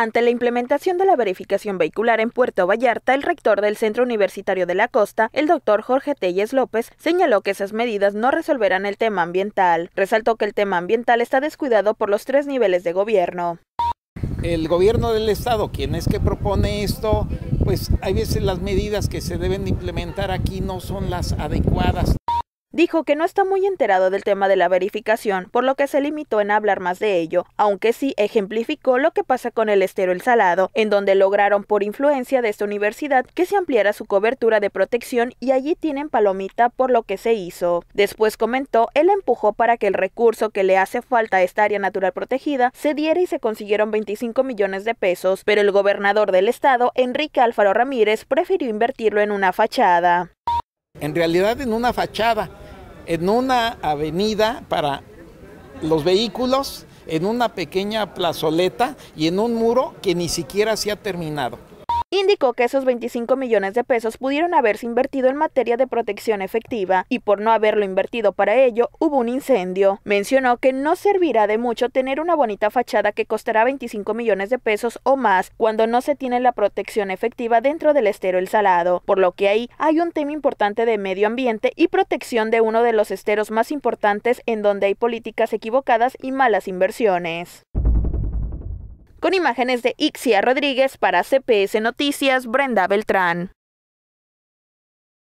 Ante la implementación de la verificación vehicular en Puerto Vallarta, el rector del Centro Universitario de la Costa, el doctor Jorge Telles López, señaló que esas medidas no resolverán el tema ambiental. Resaltó que el tema ambiental está descuidado por los tres niveles de gobierno. El gobierno del Estado, quien es que propone esto, pues hay veces las medidas que se deben implementar aquí no son las adecuadas. Dijo que no está muy enterado del tema de la verificación, por lo que se limitó en hablar más de ello, aunque sí ejemplificó lo que pasa con el estero El Salado, en donde lograron por influencia de esta universidad que se ampliara su cobertura de protección y allí tienen palomita por lo que se hizo. Después comentó, él empujó para que el recurso que le hace falta a esta área natural protegida se diera y se consiguieron 25 millones de pesos, pero el gobernador del estado, Enrique Alfaro Ramírez, prefirió invertirlo en una fachada. En realidad en una fachada en una avenida para los vehículos, en una pequeña plazoleta y en un muro que ni siquiera se ha terminado indicó que esos 25 millones de pesos pudieron haberse invertido en materia de protección efectiva y por no haberlo invertido para ello hubo un incendio. Mencionó que no servirá de mucho tener una bonita fachada que costará 25 millones de pesos o más cuando no se tiene la protección efectiva dentro del estero El Salado, por lo que ahí hay un tema importante de medio ambiente y protección de uno de los esteros más importantes en donde hay políticas equivocadas y malas inversiones. Con imágenes de Ixia Rodríguez para CPS Noticias, Brenda Beltrán.